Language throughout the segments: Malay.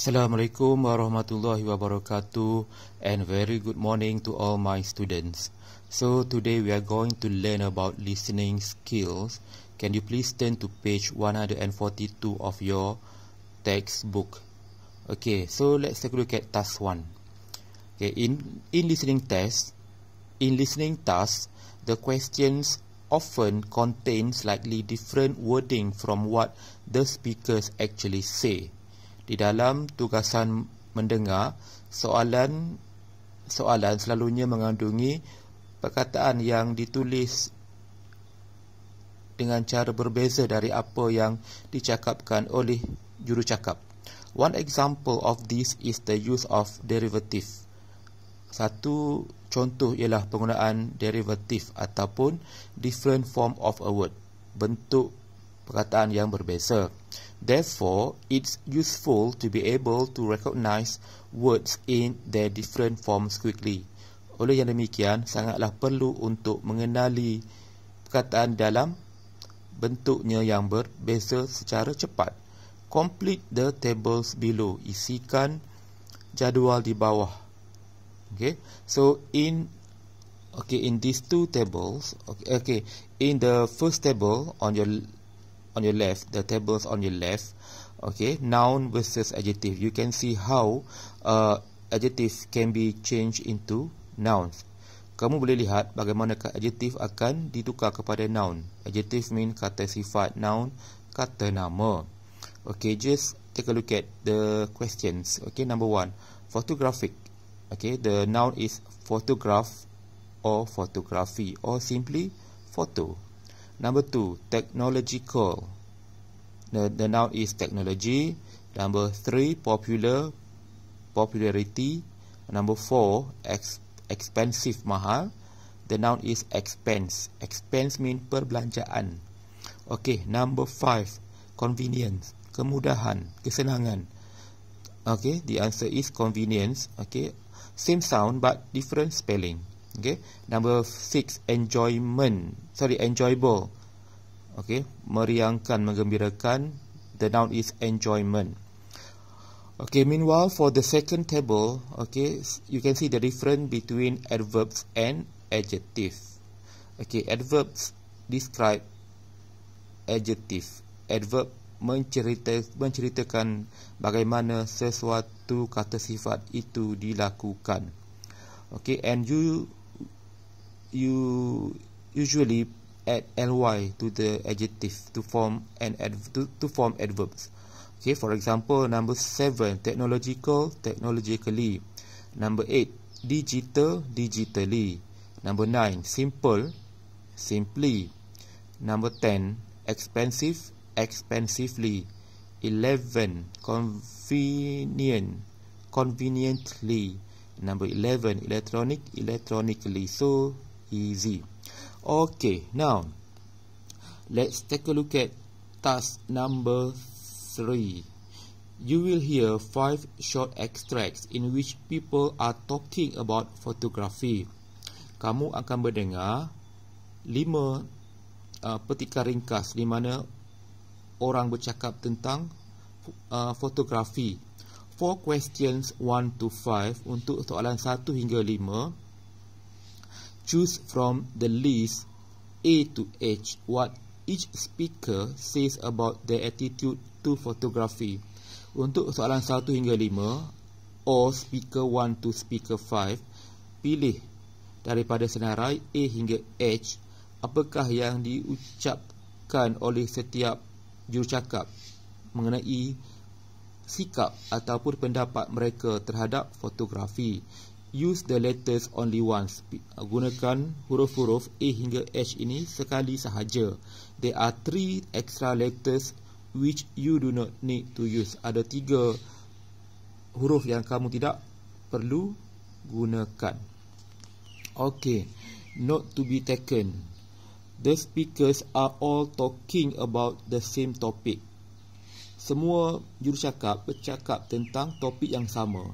Assalamualaikum warahmatullahi wabarakatuh and very good morning to all my students. So today we are going to learn about listening skills. Can you please turn to page 142 of your textbook? Okay, so let's take a look at task 1. Okay, in in listening test, in listening task, the questions often contain slightly different wording from what the speakers actually say di dalam tugasan mendengar soalan soalan selalunya mengandungi perkataan yang ditulis dengan cara berbeza dari apa yang dicakapkan oleh jurucakap one example of this is the use of derivative satu contoh ialah penggunaan derivative ataupun different form of a word bentuk perkataan yang berbeza. Therefore, it's useful to be able to recognize words in their different forms quickly. Oleh yang demikian, sangatlah perlu untuk mengenali perkataan dalam bentuknya yang berbeza secara cepat. Complete the tables below. Isikan jadual di bawah. Okay. So in okay in these two tables, okay, okay in the first table on your on your left, the tables on your left, okay, noun versus adjective. You can see how uh, adjective can be changed into nouns. Kamu boleh lihat bagaimanakah adjective akan ditukar kepada noun. Adjective mean kata sifat, noun, kata nama. Okay, just take a look at the questions. Okay, number one, photographic. Okay, the noun is photograph or photography or simply photo. Number two, technological. The, the noun is technology. Number three, popular, popularity. Number four, ex, expensive, mahal. The noun is expense. Expense mean perbelanjaan. Okay, number five, convenience, kemudahan, kesenangan. Okay, the answer is convenience. Okay, same sound but different spelling okay number six enjoyment sorry enjoyable okay meriangkan menggembirakan the noun is enjoyment okay meanwhile for the second table okay you can see the difference between adverbs and adjectives okay adverbs describe adjective adverb mencerita menceritakan bagaimana sesuatu kata sifat itu dilakukan okay and you you usually add ly to the adjective to form an to, to form adverbs. Okay, for example, number 7, technological, technologically. Number 8, digital, digitally. Number 9, simple, simply. Number 10, expensive, expensively. 11, convenient, conveniently. Number 11, electronic, electronically. So, easy. Okay, now let's take a look at task number three. You will hear five short extracts in which people are talking about photography. Kamu akan mendengar lima uh, petikan ringkas di mana orang bercakap tentang uh, fotografi. Four questions one to five untuk soalan satu hingga lima choose from the list A to H what each speaker says about their attitude to photography. Untuk soalan 1 hingga 5 or speaker 1 to speaker 5, pilih daripada senarai A hingga H apakah yang diucapkan oleh setiap jurucakap mengenai sikap ataupun pendapat mereka terhadap fotografi. Use the letters only once. Gunakan huruf-huruf A hingga H ini sekali sahaja. There are three extra letters which you do not need to use. Ada tiga huruf yang kamu tidak perlu gunakan. Okay, not to be taken. The speakers are all talking about the same topic. Semua jurucakap bercakap tentang topik yang sama.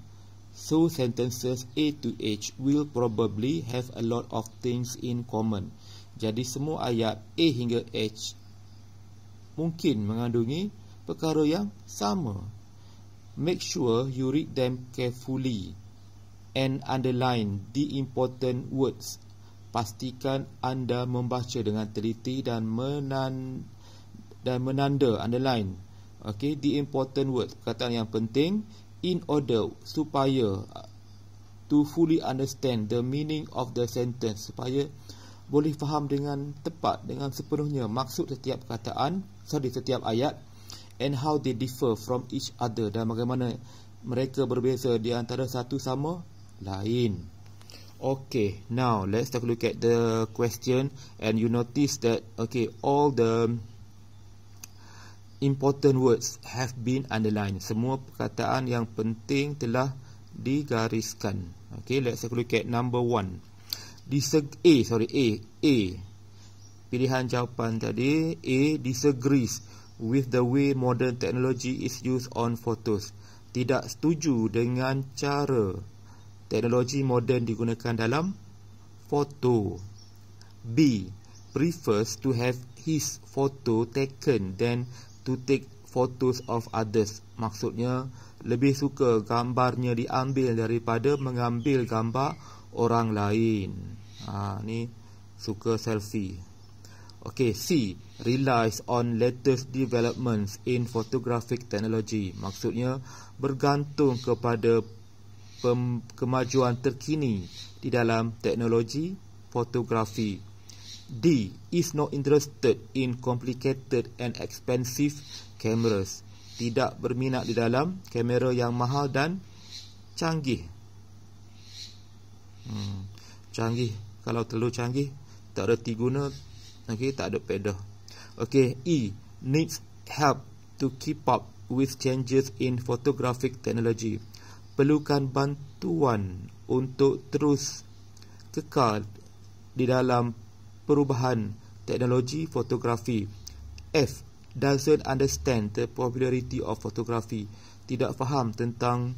So sentences A to H will probably have a lot of things in common. Jadi semua ayat A hingga H mungkin mengandungi perkara yang sama. Make sure you read them carefully and underline the important words. Pastikan anda membaca dengan teliti dan menan dan menanda underline. Okay, the important words, perkataan yang penting in order supaya uh, to fully understand the meaning of the sentence supaya boleh faham dengan tepat dengan sepenuhnya maksud setiap perkataan sorry setiap ayat and how they differ from each other dan bagaimana mereka berbeza di antara satu sama lain okay now let's take a look at the question and you notice that okay all the important words have been underlined. Semua perkataan yang penting telah digariskan. Okay, let's take a look at number one. Diseg a, sorry, A. A. Pilihan jawapan tadi, A. Disagrees with the way modern technology is used on photos. Tidak setuju dengan cara teknologi moden digunakan dalam foto. B. Prefers to have his photo taken than to take photos of others. Maksudnya, lebih suka gambarnya diambil daripada mengambil gambar orang lain. Ha, ni suka selfie. Okay, C. Relies on latest developments in photographic technology. Maksudnya, bergantung kepada kemajuan terkini di dalam teknologi fotografi D is not interested in complicated and expensive cameras. Tidak berminat di dalam kamera yang mahal dan canggih. Hmm, canggih kalau terlalu canggih tak reti guna, okey tak ada pedah. Okay. E needs help to keep up with changes in photographic technology. Perlukan bantuan untuk terus kekal di dalam perubahan teknologi fotografi. F. Doesn't understand the popularity of photography. Tidak faham tentang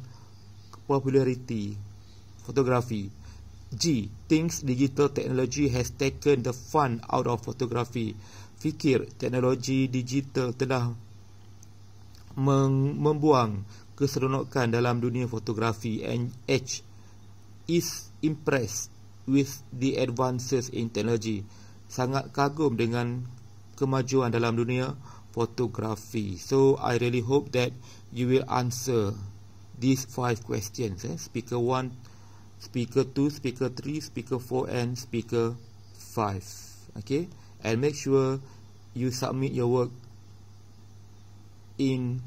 popularity fotografi. G. Thinks digital technology has taken the fun out of photography. Fikir teknologi digital telah membuang keseronokan dalam dunia fotografi. And H. Is impressed with the advances in technology. Sangat kagum dengan kemajuan dalam dunia fotografi. So I really hope that you will answer these five questions. Eh? Speaker 1, speaker 2, speaker 3, speaker 4 and speaker 5. Okay? And make sure you submit your work in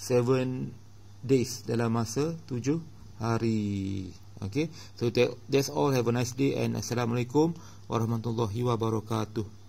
7 days dalam masa 7 hari. Okay, so that's all. Have a nice day and assalamualaikum warahmatullahi wabarakatuh.